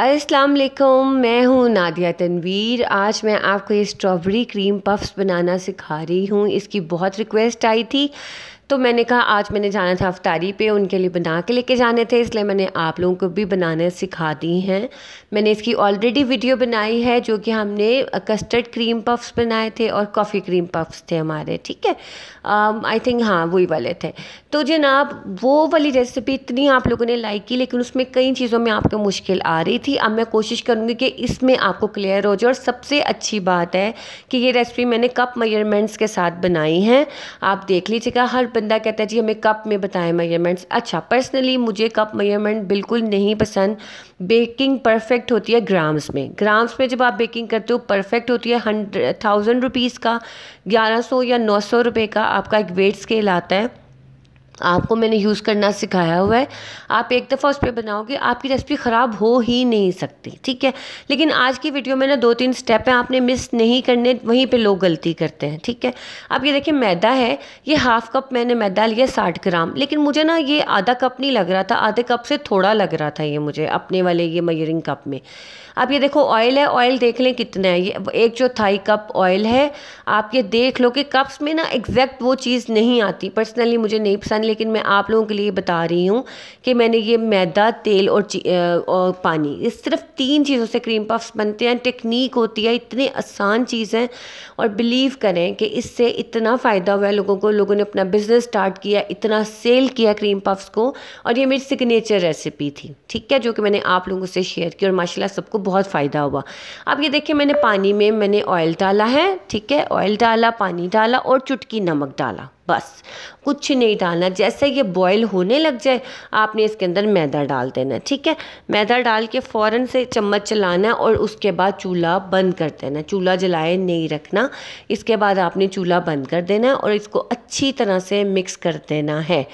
अस्सलाम वालेकुम मैं हूँ नादिया तनवीर आज मैं आपको ये स्ट्रॉबेरी क्रीम पफ्स बनाना सिखा रही हूँ इसकी बहुत रिक्वेस्ट आई थी तो मैंने कहा आज मैंने जाना था अफ्तारी पे उनके लिए बना के लेके जाने थे इसलिए मैंने आप लोगों को भी बनाने सिखा दी हैं मैंने इसकी ऑलरेडी वीडियो बनाई है जो कि हमने कस्टर्ड क्रीम पफ्स बनाए थे और कॉफ़ी क्रीम पफ्स थे हमारे ठीक है आई um, थिंक हाँ वही वाले थे तो जनाब वो वाली रेसिपी इतनी आप लोगों ने लाइक की लेकिन उसमें कई चीज़ों में आपको मुश्किल आ रही थी अब मैं कोशिश करूँगी कि इसमें आपको क्लियर हो जाए और सबसे अच्छी बात है कि ये रेसिपी मैंने कप मेजरमेंट्स के साथ बनाई है आप देख लीजिएगा हर बंदा कहता है जी हमें कप में बताएं मेजरमेंट्स अच्छा पर्सनली मुझे कप मेजरमेंट बिल्कुल नहीं पसंद बेकिंग परफेक्ट होती है ग्राम्स में ग्राम्स में जब आप बेकिंग करते हो परफेक्ट होती है हंड्रेड थाउजेंड रुपीज़ का ग्यारह सौ या नौ सौ रुपये का आपका एक वेट स्केल आता है आपको मैंने यूज़ करना सिखाया हुआ है आप एक दफ़ा उस पर बनाओगे आपकी रेसिपी ख़राब हो ही नहीं सकती ठीक है लेकिन आज की वीडियो में ना दो तीन स्टेप हैं आपने मिस नहीं करने वहीं पे लोग गलती करते हैं ठीक है अब ये देखिए मैदा है ये हाफ़ कप मैंने मैदा लिया साठ ग्राम लेकिन मुझे ना ये आधा कप नहीं लग रहा था आधे कप से थोड़ा लग रहा था ये मुझे अपने वाले ये मयरिंग कप में अब ये देखो ऑयल है ऑयल देख लें कितना है ये एक चौथाई कप ऑयल है आप ये देख लो कि कप्स में ना एग्जैक्ट वो चीज़ नहीं आती पर्सनली मुझे नहीं पसंद पहचान लेकिन मैं आप लोगों के लिए बता रही हूँ कि मैंने ये मैदा तेल और और पानी ये सिर्फ तीन चीज़ों से क्रीम पफ्स बनते हैं टेक्निक होती है इतनी आसान चीज़ है और बिलीव करें कि इससे इतना फ़ायदा हुआ है लोगों को लोगों ने अपना बिज़नेस स्टार्ट किया इतना सेल किया क्रीम पफ्स को और ये मेरी सिग्नेचर रेसिपी थी ठीक है जो कि मैंने आप लोगों से शेयर की और माशा सबको बहुत फ़ायदा हुआ अब ये देखिए मैंने पानी में मैंने ऑयल डाला है ठीक है ऑयल डाला पानी डाला और चुटकी नमक डाला बस कुछ नहीं डालना जैसे ये बॉईल होने लग जाए आपने इसके अंदर मैदा डाल देना ठीक है मैदा डाल के फ़ौरन से चम्मच चलाना और उसके बाद चूल्हा बंद कर देना चूल्हा जलाए नहीं रखना इसके बाद आपने चूल्हा बंद कर देना है और इसको अच्छी तरह से मिक्स कर देना है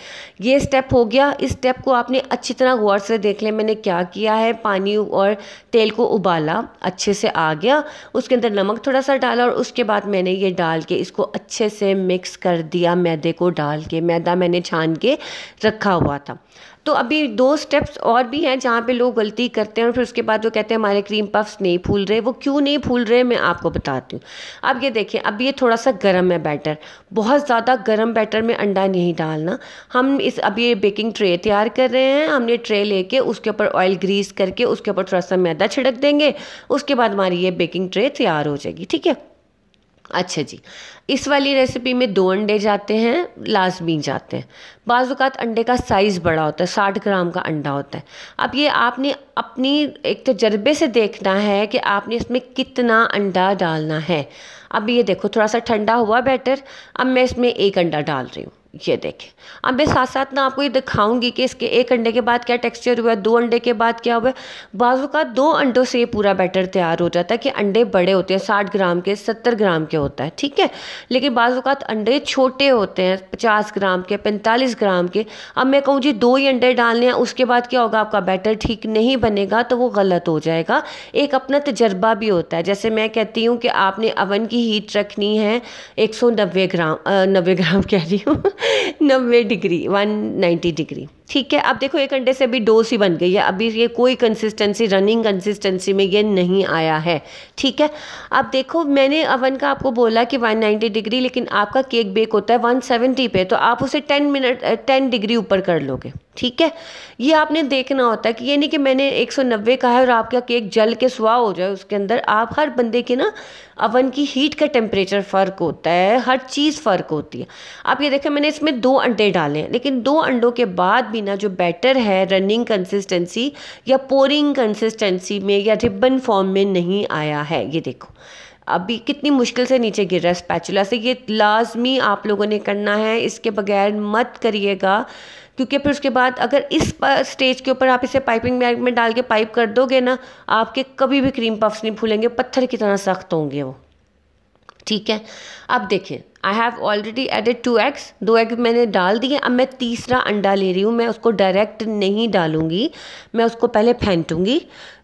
ये स्टेप हो गया इस स्टेप को आपने अच्छी तरह गौर से देख लें मैंने क्या किया है पानी और तेल को उबाला अच्छे से आ गया उसके अंदर नमक थोड़ा सा डाला और उसके बाद मैंने ये डाल के इसको अच्छे से मिक्स कर दिया मैदे को डाल के मैदा मैंने छान के रखा हुआ था तो अभी दो स्टेप्स और भी हैं जहाँ पे लोग गलती करते हैं और फिर उसके बाद वो कहते हैं हमारे क्रीम पफ्स नहीं फूल रहे वो क्यों नहीं फूल रहे मैं आपको बताती हूँ अब ये देखिए अब ये थोड़ा सा गर्म है बैटर बहुत ज़्यादा गर्म बैटर में अंडा नहीं डालना हम इस अब ये बेकिंग ट्रे तैयार कर रहे हैं हमने ट्रे लेके उसके ऊपर ऑयल ग्रीस करके उसके ऊपर थोड़ा सा मैदा छिड़क देंगे उसके बाद हमारी ये बेकिंग ट्रे तैयार हो जाएगी ठीक है अच्छा जी इस वाली रेसिपी में दो अंडे जाते हैं लाजमी जाते हैं बाजूकात अंडे का साइज़ बड़ा होता है साठ ग्राम का अंडा होता है अब ये आपने अपनी एक तजर्बे से देखना है कि आपने इसमें कितना अंडा डालना है अब ये देखो थोड़ा सा ठंडा हुआ बैटर अब मैं इसमें एक अंडा डाल रही हूँ ये देखें अब मैं साथ साथ ना आपको ये दिखाऊंगी कि इसके एक अंडे के बाद क्या टेक्सचर हुआ दो अंडे के बाद क्या हुआ बाजू बाज़ का दो अंडों से ये पूरा बैटर तैयार हो जाता है कि अंडे बड़े होते हैं साठ ग्राम के सत्तर ग्राम के होता है ठीक है लेकिन का अंडे छोटे होते हैं पचास ग्राम के पैंतालीस ग्राम के अब मैं कहूँ जी दो ही अंडे डालने हैं उसके बाद क्या होगा आपका बैटर ठीक नहीं बनेगा तो वो गलत हो जाएगा एक अपना तजर्बा भी होता है जैसे मैं कहती हूँ कि आपने अवन की हीट रखनी है एक सौ नब्बे ग्राम नब्बे ग्राम कह रही हूँ नब्बे डिग्री वन नाइन्टी डिग्री ठीक है अब देखो एक अंडे से अभी डो सी बन गई है अभी ये कोई कंसिस्टेंसी रनिंग कंसिस्टेंसी में ये नहीं आया है ठीक है अब देखो मैंने अवन का आपको बोला कि 190 डिग्री लेकिन आपका केक बेक होता है 170 पे तो आप उसे 10 मिनट 10 डिग्री ऊपर कर लोगे ठीक है ये आपने देखना होता है कि ये नहीं कि मैंने 190 कहा है और आपका केक जल के सुहा हो जाए उसके अंदर आप हर बंदे के ना अवन की हीट का टेम्परेचर फ़र्क होता है हर चीज़ फ़र्क होती है आप ये देखें मैंने इसमें दो अंडे डाले हैं लेकिन दो अंडों के बाद भी पीना जो बेटर है रनिंग कंसिस्टेंसी या पोरिंग कंसिस्टेंसी में या रिबन फॉर्म में नहीं आया है ये देखो अभी कितनी मुश्किल से नीचे गिर रहा है स्पैचुला से ये लाजमी आप लोगों ने करना है इसके बगैर मत करिएगा क्योंकि फिर उसके बाद अगर इस स्टेज के ऊपर आप इसे पाइपिंग बैग में डाल के पाइप कर दोगे ना आपके कभी भी क्रीम पफ्स नहीं फूलेंगे पत्थर की तरह सख्त होंगे वो ठीक है अब देखें I have already added two eggs दो एग मैंने डाल दिए अब मैं तीसरा अंडा ले रही हूँ मैं उसको डायरेक्ट नहीं डालूंगी मैं उसको पहले फेंटूँगी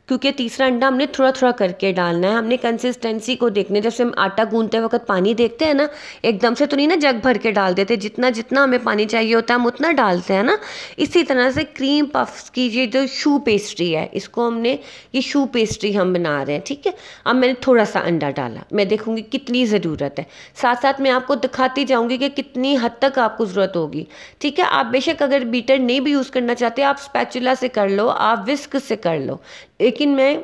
क्योंकि तीसरा अंडा हमने थोड़ा थोड़ा करके डालना है हमने कंसिस्टेंसी को देखने जैसे हम आटा गूंदते वक्त पानी देखते हैं ना एकदम से तो नहीं ना जग भर के डाल देते जितना जितना हमें पानी चाहिए होता है हम उतना डालते हैं ना इसी तरह से क्रीम पफ्स की ये जो शू पेस्ट्री है इसको हमने ये शू पेस्ट्री हम बना रहे हैं ठीक है अब मैंने थोड़ा सा अंडा डाला मैं देखूँगी कितनी ज़रूरत है साथ साथ मैं आपको दिखाती जाऊँगी कि कितनी हद तक आपको ज़रूरत होगी ठीक है आप बेशक अगर बीटर नहीं भी यूज़ करना चाहते आप स्पैचुला से कर लो आप विस्क से कर लो लेकिन मैं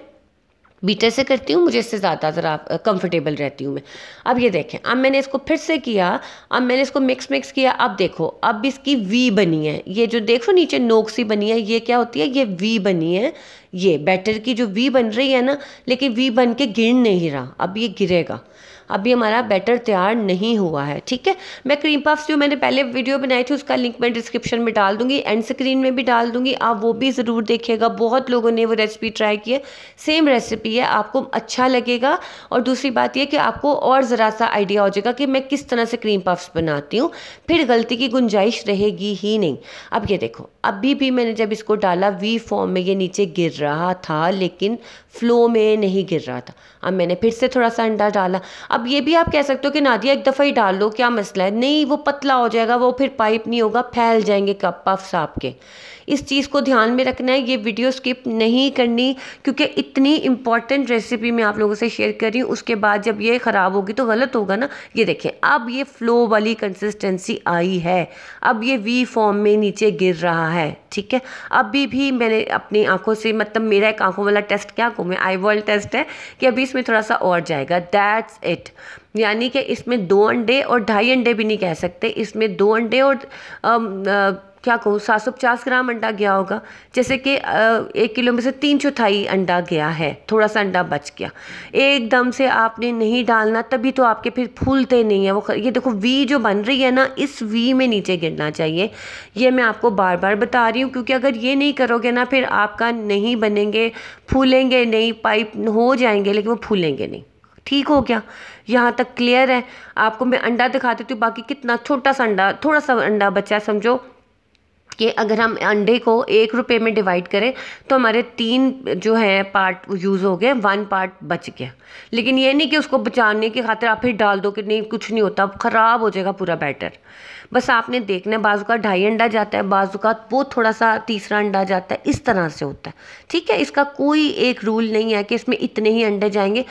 बीटर से करती हूँ मुझे इससे ज़्यादा ज़रा कंफर्टेबल रहती हूँ मैं अब ये देखें अब मैंने इसको फिर से किया अब मैंने इसको मिक्स मिक्स किया अब देखो अब इसकी वी बनी है ये जो देखो नीचे नोक सी बनी है ये क्या होती है ये वी बनी है ये बैटर की जो वी बन रही है ना लेकिन वी बन के गिर नहीं रहा अब ये गिरेगा अभी हमारा बैटर तैयार नहीं हुआ है ठीक है मैं क्रीम पफ्स जो मैंने पहले वीडियो बनाई थी उसका लिंक मैं डिस्क्रिप्शन में डाल दूंगी एंड स्क्रीन में भी डाल दूँगी आप वो भी ज़रूर देखिएगा बहुत लोगों ने वो रेसिपी ट्राई की है सेम रेसिपी है आपको अच्छा लगेगा और दूसरी बात यह कि आपको और ज़रा सा आइडिया हो जाएगा कि मैं किस तरह से क्रीम पफ्स बनाती हूँ फिर गलती की गुंजाइश रहेगी ही नहीं अब ये देखो अभी भी मैंने जब इसको डाला वी फॉर्म में ये नीचे गिर रहा था लेकिन फ्लो में नहीं गिर रहा था अब मैंने फिर से थोड़ा सा अंडा डाला अब अब ये भी आप कह सकते हो कि नादिया एक दफ़ा ही डाल लो क्या मसला है नहीं वो पतला हो जाएगा वो फिर पाइप नहीं होगा फैल जाएंगे कप पफ्स आपके इस चीज़ को ध्यान में रखना है ये वीडियो स्किप नहीं करनी क्योंकि इतनी इंपॉर्टेंट रेसिपी मैं आप लोगों से शेयर कर रही हूँ उसके बाद जब ये ख़राब होगी तो गलत होगा ना ये देखें अब ये फ्लो वाली कंसिस्टेंसी आई है अब ये वी फॉर्म में नीचे गिर रहा है ठीक है अभी भी मैंने अपनी आंखों से मतलब मेरा एक आंखों वाला टेस्ट क्या कहूँ मैं आई वर्ल्ड टेस्ट है कि अभी इसमें थोड़ा सा और जाएगा दैट्स इट यानी कि इसमें दो अंडे और ढाई अंडे भी नहीं कह सकते इसमें दो अंडे और आ, आ, क्या कहूँ सात सौ पचास ग्राम अंडा गया होगा जैसे कि एक किलो में से तीन चौथाई अंडा गया है थोड़ा सा अंडा बच गया एकदम से आपने नहीं डालना तभी तो आपके फिर फूलते नहीं है वो ये देखो वी जो बन रही है ना इस वी में नीचे गिरना चाहिए ये मैं आपको बार बार बता रही हूँ क्योंकि अगर ये नहीं करोगे ना फिर आपका नहीं बनेंगे फूलेंगे नहीं पाइप हो जाएंगे लेकिन वो फूलेंगे नहीं ठीक हो गया यहाँ तक क्लियर है आपको मैं अंडा दिखा देती हूँ बाकी कितना छोटा सा अंडा थोड़ा सा अंडा बचा है समझो कि अगर हम अंडे को एक रुपये में डिवाइड करें तो हमारे तीन जो है पार्ट यूज़ हो गए वन पार्ट बच गया लेकिन ये नहीं कि उसको बचाने की खातिर आप फिर डाल दो कि नहीं कुछ नहीं होता ख़राब हो जाएगा पूरा बैटर बस आपने देखना है बाजू का ढाई अंडा जाता है बाजू का वो थोड़ा सा तीसरा अंडा जाता है इस तरह से होता है ठीक है इसका कोई एक रूल नहीं है कि इसमें इतने ही अंडे जाएंगे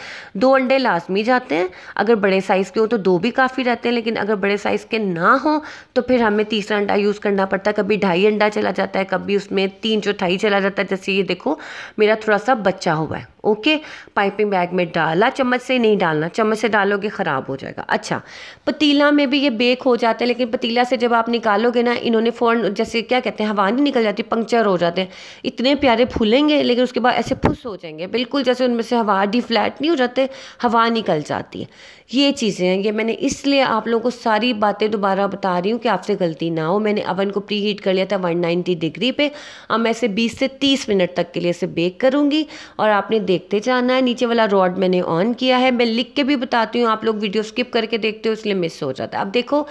दो अंडे लाजमी जाते हैं अगर बड़े साइज़ के हों तो दो भी काफ़ी रहते हैं लेकिन अगर बड़े साइज़ के ना हो तो फिर हमें तीसरा अंडा यूज़ करना पड़ता है कभी ढाई अंडा चला जाता है कभी उसमें तीन चौथाई चला जाता है जैसे ये देखो मेरा थोड़ा सा बच्चा हुआ है ओके पाइपिंग बैग में डाला चम्मच से नहीं डालना चम्मच से डालोगे ख़राब हो जाएगा अच्छा पतीला में भी ये बेक हो जाता है लेकिन पती पतीला से जब आप निकालोगे ना इन्होंने फ़ौरन जैसे क्या कहते हैं हवा नहीं निकल जाती पंक्चर हो जाते हैं इतने प्यारे फूलेंगे लेकिन उसके बाद ऐसे फुस हो जाएंगे बिल्कुल जैसे उनमें से हवा डिफ्लैट नहीं हो जाते हवा निकल जाती है ये चीज़ें हैं ये मैंने इसलिए आप लोगों को सारी बातें दोबारा बता रही हूँ कि आपसे गलती ना हो मैंने अवन को प्री हीट कर लिया था 190 डिग्री पे अब मैं इसे 20 से 30 मिनट तक के लिए इसे बेक करूँगी और आपने देखते जाना है नीचे वाला रॉड मैंने ऑन किया है मैं लिख के भी बताती हूँ आप लोग वीडियो स्किप करके देखते हो इसलिए मिस हो जाता है अब देखो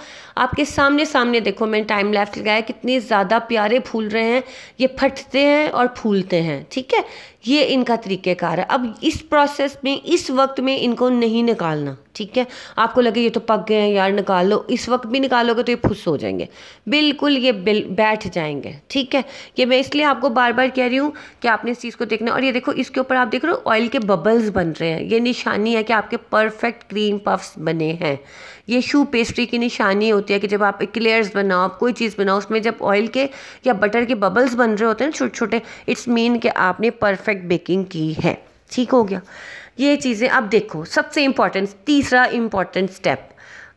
आपके सामने आमने सामने देखो मैंने टाइम लेफ्ट लगाया कितने ज़्यादा प्यारे फूल रहे हैं ये फटते हैं और फूलते हैं ठीक है ये इनका तरीक़ेकार है अब इस प्रोसेस में इस वक्त में इनको नहीं निकालना ठीक है आपको लगे ये तो पक गए हैं यार निकाल लो इस वक्त भी निकालोगे तो ये फुस हो जाएंगे बिल्कुल ये बिल, बैठ जाएंगे ठीक है ये मैं इसलिए आपको बार बार कह रही हूँ कि आपने इस चीज़ को देखना और ये देखो इसके ऊपर आप देख रहे हो ऑयल के बबल्स बन रहे हैं ये निशानी है कि आपके परफेक्ट क्रीम पफ्स बने हैं ये शू पेस्ट्री की निशानी होती है कि जब आप क्लेयर्स बनाओ आप कोई चीज़ बनाओ उसमें जब ऑयल के या बटर के बबल्स बन रहे होते हैं ना छोटे छोटे इट्स मीन कि आपने परफेक्ट परफेक्ट बेकिंग की है ठीक हो गया ये चीज़ें अब देखो सबसे इम्पॉर्टेंट तीसरा इम्पॉर्टेंट स्टेप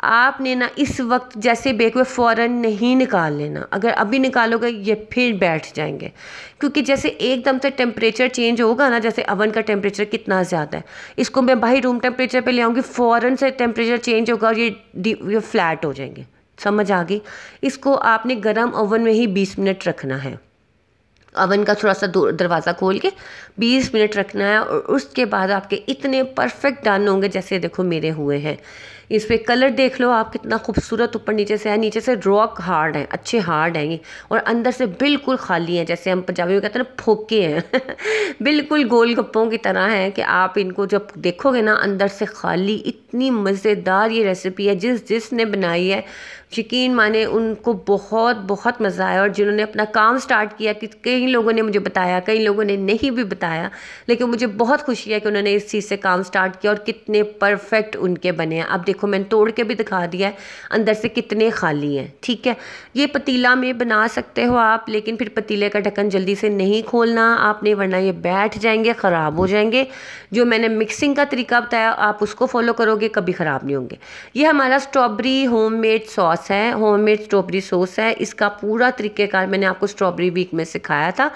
आपने ना इस वक्त जैसे बेक हुए फ़ौर नहीं निकाल लेना अगर अभी निकालोगे ये फिर बैठ जाएंगे क्योंकि जैसे एकदम से टेम्परेचर चेंज होगा ना जैसे अवन का टेम्परेचर कितना ज़्यादा है इसको मैं भाई रूम टेम्परेचर पे ले आऊँगी फ़ौर से टेम्परेचर चेंज होगा और ये ये फ्लैट हो जाएंगे समझ आ गई इसको आपने गर्म ओवन में ही बीस मिनट रखना है अवन का थोड़ा सा दरवाज़ा खोल के 20 मिनट रखना है और उसके बाद आपके इतने परफेक्ट डन होंगे जैसे देखो मेरे हुए हैं इस पर कलर देख लो आप कितना खूबसूरत ऊपर नीचे से है नीचे से रॉक हार्ड है अच्छे हार्ड हैं ये और अंदर से बिल्कुल खाली हैं जैसे हम पंजाबी में कहते हैं ना फोके हैं बिल्कुल गोल गप्पों की तरह हैं कि आप इनको जब देखोगे ना अंदर से खाली इतनी मज़ेदार ये रेसिपी है जिस जिसने बनाई है यकीन माने उनको बहुत बहुत मज़ा आया और जिन्होंने अपना काम स्टार्ट किया कि कई लोगों ने मुझे बताया कई लोगों ने नहीं भी बताया लेकिन मुझे बहुत खुशी है कि उन्होंने इस चीज़ से काम स्टार्ट किया और कितने परफेक्ट उनके बने हैं आप देखो देखो मैंने तोड़ के भी दिखा दिया है अंदर से कितने खाली हैं ठीक है ये पतीला में बना सकते हो आप लेकिन फिर पतीले का ढक्कन जल्दी से नहीं खोलना आपने वरना ये बैठ जाएंगे ख़राब हो जाएंगे जो मैंने मिक्सिंग का तरीका बताया आप उसको फॉलो करोगे कभी ख़राब नहीं होंगे ये हमारा स्ट्रॉबेरी मेड सॉस है मेड स्ट्रॉबेरी सॉस है इसका पूरा तरीक़ेकार मैंने आपको स्ट्रॉबेरी वीक में सिखाया था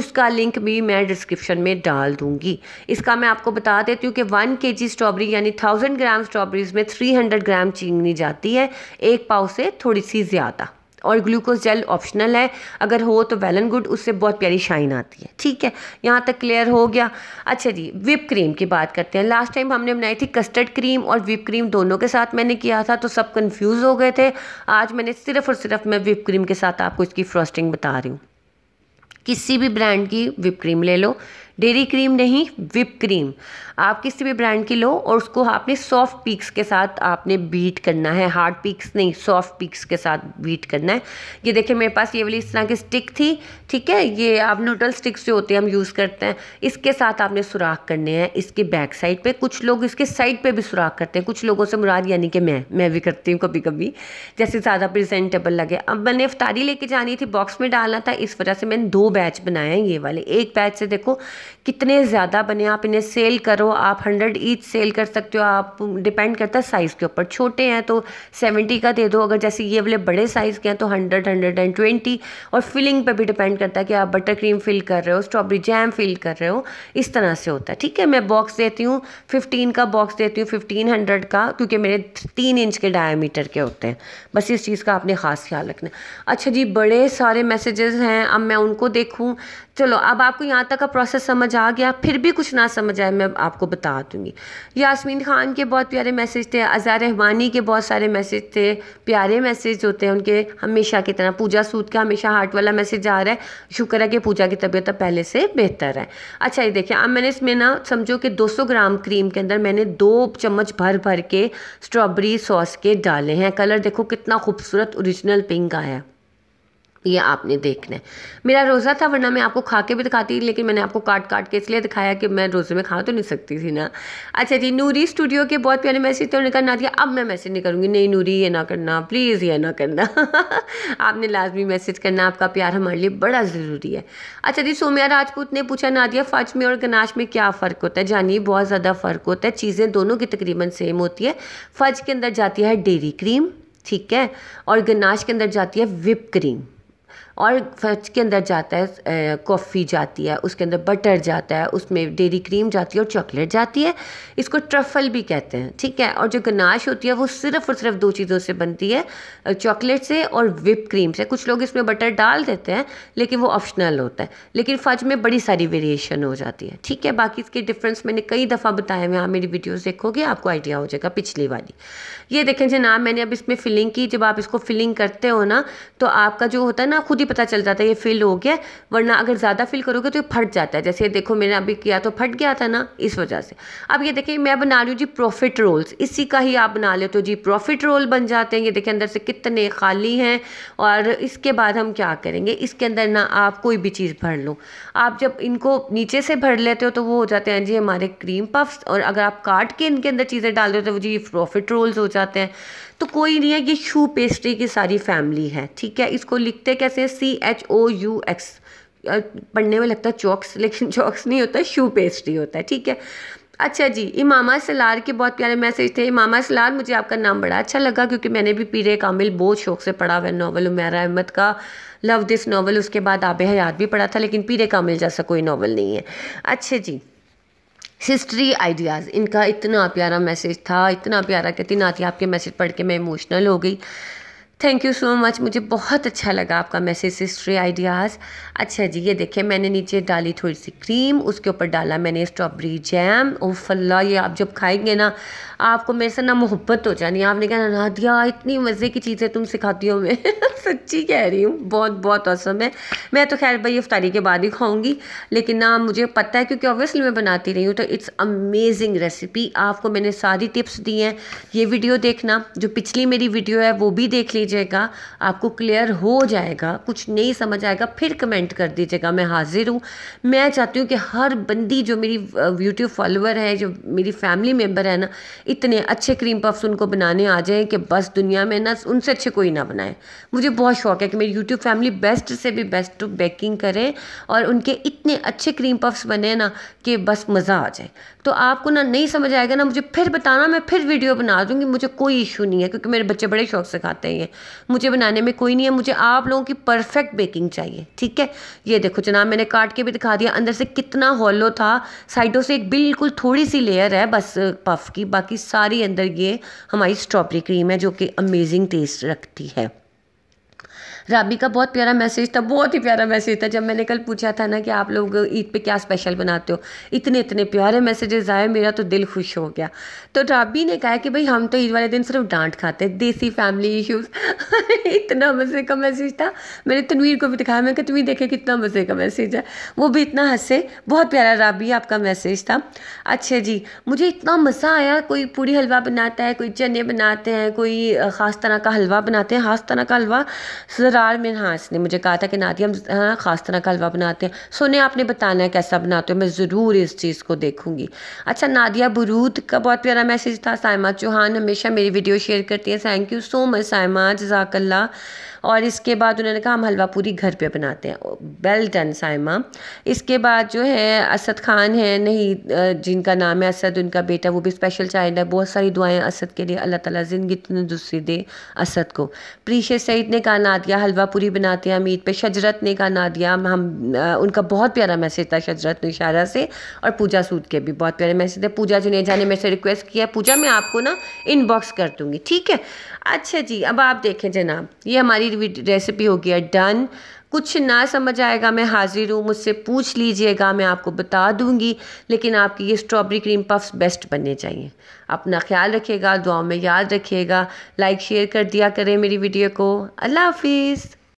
उसका लिंक भी मैं डिस्क्रिप्शन में डाल दूँगी इसका मैं आपको बता देती हूँ कि वन के स्ट्रॉबेरी यानी थाउजेंड ग्राम स्ट्रॉबेरीज में थ्री 300 ग्राम चीनी जाती है एक पाव से थोड़ी सी ज़्यादा और ग्लूकोज जेल ऑप्शनल है अगर हो तो वेल एंड गुड उससे बहुत प्यारी शाइन आती है ठीक है यहाँ तक क्लियर हो गया अच्छा जी विप क्रीम की बात करते हैं लास्ट टाइम हमने बनाई थी कस्टर्ड क्रीम और विप क्रीम दोनों के साथ मैंने किया था तो सब कंफ्यूज हो गए थे आज मैंने सिर्फ और सिर्फ मैं विप क्रीम के साथ आपको इसकी फ्रॉस्टिंग बता रही हूँ किसी भी ब्रांड की विप क्रीम ले लो डेरी क्रीम नहीं विप क्रीम आप किसी भी ब्रांड की लो और उसको आपने सॉफ्ट पीक्स के साथ आपने बीट करना है हार्ड पीक्स नहीं सॉफ्ट पीक्स के साथ बीट करना है ये देखिए मेरे पास ये वाली इस तरह की स्टिक थी ठीक है ये आप नूडल स्टिक्स जो होते हैं हम यूज़ करते हैं इसके साथ आपने सुराख करने हैं इसके बैक साइड पर कुछ लोग इसके साइड पर भी सुराख करते हैं कुछ लोगों से मुराद यानी कि मैं मैं भी करती हूँ कभी कभी जैसे ज़्यादा प्रजेंटेबल लगे अब मैंने अफ्तारी लेके जानी थी बॉक्स में डालना था इस वजह से मैंने दो बैच बनाए हैं ये वाले एक बैच से देखो कितने ज़्यादा बने आप इन्हें सेल करो आप हंड्रेड ईच सेल कर सकते हो आप डिपेंड करता है साइज़ के ऊपर छोटे हैं तो सेवेंटी का दे दो अगर जैसे ये वाले बड़े साइज़ के हैं तो हंड्रेड हंड्रेड एंड ट्वेंटी और फिलिंग पर भी डिपेंड करता है कि आप बटर क्रीम फिल कर रहे हो स्ट्रॉबेरी जैम फिल कर रहे हो इस तरह से होता है ठीक है मैं बॉक्स देती हूँ फिफ्टीन का बॉक्स देती हूँ फिफ्टीन हंड्रेड का क्योंकि मेरे तीन इंच के डायमीटर के होते हैं बस इस चीज़ का आपने ख़ास ख्याल रखना अच्छा जी बड़े सारे मैसेजेस हैं अब मैं उनको देखूँ चलो अब आपको यहाँ तक का प्रोसेस समझ आ गया फिर भी कुछ ना समझ आए मैं आपको बता दूँगी यासमीन ख़ान के बहुत प्यारे मैसेज थे अज़ा रहमानी के बहुत सारे मैसेज थे प्यारे मैसेज होते हैं उनके हमेशा की तरह पूजा सूद का हमेशा हार्ट वाला मैसेज आ रहा है शुक्र है कि पूजा की तबीयत अब पहले से बेहतर है अच्छा ये देखिए अब मैंने इसमें ना समझो कि दो ग्राम क्रीम के अंदर मैंने दो चम्मच भर भर के स्ट्रॉबेरी सॉस के डाले हैं कलर देखो कितना खूबसूरत ओरिजिनल पिंक आया ये आपने देखना है मेरा रोज़ा था वरना मैं आपको खा के भी दिखाती लेकिन मैंने आपको काट काट के इसलिए दिखाया कि मैं रोज़े में खा तो नहीं सकती थी ना अच्छा जी नूरी स्टूडियो के बहुत प्यारे मैसेज तो उन्होंने कहा ना दिया अब मैं मैसेज नहीं करूँगी नहीं नूरी ये ना करना प्लीज़ ये ना करना आपने लाजमी मैसेज करना आपका प्यार हमारे लिए बड़ा ज़रूरी है अच्छा जी सोम्या राजपूत ने पूछा नादिया फ़र्ज में और गनाश में क्या फ़र्क होता है जानिए बहुत ज़्यादा फ़र्क होता है चीज़ें दोनों की तकरीबन सेम होती है फ़र्ज के अंदर जाती है डेरी क्रीम ठीक है और गनाश के अंदर जाती है विप क्रीम और फर्ज के अंदर जाता है कॉफ़ी जाती है उसके अंदर बटर जाता है उसमें डेरी क्रीम जाती है और चॉकलेट जाती है इसको ट्रफल भी कहते हैं ठीक है और जो गनाश होती है वो सिर्फ और सिर्फ दो चीज़ों से बनती है चॉकलेट से और विप क्रीम से कुछ लोग इसमें बटर डाल देते हैं लेकिन वो ऑप्शनल होता है लेकिन फज में बड़ी सारी वेरिएशन हो जाती है ठीक है बाकी इसके डिफरेंस मैंने कई दफ़ा बताया हुए हाँ मेरी वीडियोज़ देखोगे आपको आइडिया हो जाएगा पिछली वाली ये देखें जनाब मैंने अब इसमें फिलिंग की जब आप इसको फिलिंग करते हो ना तो आपका जो होता है ना ना खुद ही पता चल जाता है ये फिल हो गया वरना अगर ज़्यादा फिल करोगे तो ये फट जाता है जैसे देखो मैंने अभी किया तो फट गया था ना इस वजह से अब ये देखिए मैं बना रही हूँ जी प्रॉफिट रोल्स इसी का ही आप बना लेते हो जी प्रॉफिट रोल बन जाते हैं ये देखिए अंदर से कितने खाली हैं और इसके बाद हम क्या करेंगे इसके अंदर ना आप कोई भी चीज़ भर लो आप जब इनको नीचे से भर लेते हो तो वो हो जाते हैं जी हमारे क्रीम पफ्स और अगर आप काट के इनके अंदर चीज़ें डाल देते हो तो जी प्रॉफिट रोल्स हो जाते हैं तो कोई नहीं है ये शू पेस्ट्री की सारी फैमिली है ठीक है इसको लिखते कैसे C H O U X पढ़ने में लगता है चौक्स लेकिन चौक्स नहीं होता शू पेस्ट्री होता है ठीक है अच्छा जी इमामा सलार के बहुत प्यारे मैसेज थे इमामा सलार मुझे आपका नाम बड़ा अच्छा लगा क्योंकि मैंने भी पीरे कामिल बहुत शौक से पढ़ा हुआ नावल उमैर अहमद का लव दिस नावल उसके बाद आब हयात भी पढ़ा था लेकिन पीरे कामिल जैसा कोई नावल नहीं है अच्छा जी हिस्ट्री आइडियाज़ इनका इतना प्यारा मैसेज था इतना प्यारा कहती नाती आपके मैसेज पढ़ के मैं इमोशनल हो गई थैंक यू सो मच मुझे बहुत अच्छा लगा आपका मैसेज हिस्ट्री आइडियाज़ अच्छा जी ये देखिए मैंने नीचे डाली थोड़ी सी क्रीम उसके ऊपर डाला मैंने स्ट्रॉबेरी जैम ओफ ये आप जब खाएंगे ना आपको मेरे से ना मोहब्बत हो जानी आपने कहा ना दिया इतनी मज़े की चीज़ें तुम सिखाती हो मैं सच्ची कह रही हूँ बहुत बहुत औसम है मैं तो खैर भाई अफ्तारी के बाद ही खाऊँगी लेकिन ना मुझे पता है क्योंकि ऑब्वियसली मैं बनाती रही हूँ तो इट्स अमेजिंग रेसिपी आपको मैंने सारी टिप्स दी हैं ये वीडियो देखना जो पिछली मेरी वीडियो है वो भी देख लीजिए दीजिएगा आपको क्लियर हो जाएगा कुछ नहीं समझ आएगा फिर कमेंट कर दीजिएगा मैं हाजिर हूँ मैं चाहती हूँ कि हर बंदी जो मेरी यूट्यूब फॉलोअर है जो मेरी फैमिली मेम्बर है ना इतने अच्छे क्रीम पफ्स उनको बनाने आ जाएँ कि बस दुनिया में ना उनसे अच्छे कोई ना बनाए मुझे बहुत शौक है कि मेरी यूट्यूब फैमिली बेस्ट से भी बेस्ट बेकिंग करें और उनके इतने अच्छे क्रीम पफ्स बने ना कि बस मज़ा आ जाए तो आपको ना नहीं समझ आएगा ना मुझे फिर बताना मैं फिर वीडियो बना दूँगी मुझे कोई इशू नहीं है क्योंकि मेरे बच्चे बड़े शौक से खाते हैं मुझे बनाने में कोई नहीं है मुझे आप लोगों की परफेक्ट बेकिंग चाहिए ठीक है ये देखो जनाब मैंने काट के भी दिखा दिया अंदर से कितना हॉलो था साइडों से एक बिल्कुल थोड़ी सी लेयर है बस पफ की बाकी सारी अंदर ये हमारी स्ट्रॉबेरी क्रीम है जो कि अमेजिंग टेस्ट रखती है राबी का बहुत प्यारा मैसेज था बहुत ही प्यारा मैसेज था जब मैंने कल पूछा था ना कि आप लोग ईद पे क्या स्पेशल बनाते हो इतने इतने प्यारे मैसेजेस आए मेरा तो दिल खुश हो गया तो राबी ने कहा कि भाई हम तो ईद वाले दिन सिर्फ डांट खाते हैं देसी फैमिली इशूज़ इतना मज़े का मैसेज था मैंने तनवीर को भी दिखाया मैं कहा तुम्हें देखे कितना मज़े का मैसेज है वो भी इतना हंसे बहुत प्यारा राबी आपका मैसेज था अच्छा जी मुझे इतना मज़ा आया कोई पूरी हलवा बनाता है कोई चने बनाते हैं कोई ख़ास तरह का हलवा बनाते हैं ख़ास तरह का हलवा ज़रार मिनहास ने मुझे कहा था कि नादी हम हाँ ख़ास तरह का हलवा बनाते हैं सोने आपने बताना है कैसा बनाते हो मैं ज़रूर इस चीज़ को देखूँगी अच्छा नादिया बरूद का बहुत प्यारा मैसेज था सायमा चौहान हमेशा मेरी वीडियो शेयर करती है thank you so much Saima जजाकल्ला और इसके बाद उन्होंने कहा हम हलवा पूरी घर पे बनाते हैं वेल डन साइमा इसके बाद जो है असद खान है नहीं जिनका नाम है असद उनका बेटा वो भी स्पेशल चाइल्ड है बहुत सारी दुआएं असद के लिए अल्लाह ताला ज़िंदगी तंदुरुस्ती दे असद को प्रीशे सईद ने कहा ना दिया हलवा पूरी बनाते हैं मीट पे शजरत ने कहा ना दिया हम उनका बहुत प्यारा मैसेज था शजरत इशारा से और पूजा सूद के भी बहुत प्यारे मैसेज थे पूजा जुनेजा ने मेरे से रिक्वेस्ट किया पूजा मैं आपको ना इनबॉक्स कर दूँगी ठीक है अच्छा जी अब आप देखें जनाब ये हमारी रेसिपी हो गया डन कुछ ना समझ आएगा मैं हाजिर हूँ मुझसे पूछ लीजिएगा मैं आपको बता दूँगी लेकिन आपकी ये स्ट्रॉबेरी क्रीम पफ्स बेस्ट बनने चाहिए अपना ख्याल रखिएगा दुआ में याद रखिएगा लाइक शेयर कर दिया करें मेरी वीडियो को अल्लाह हाफिज़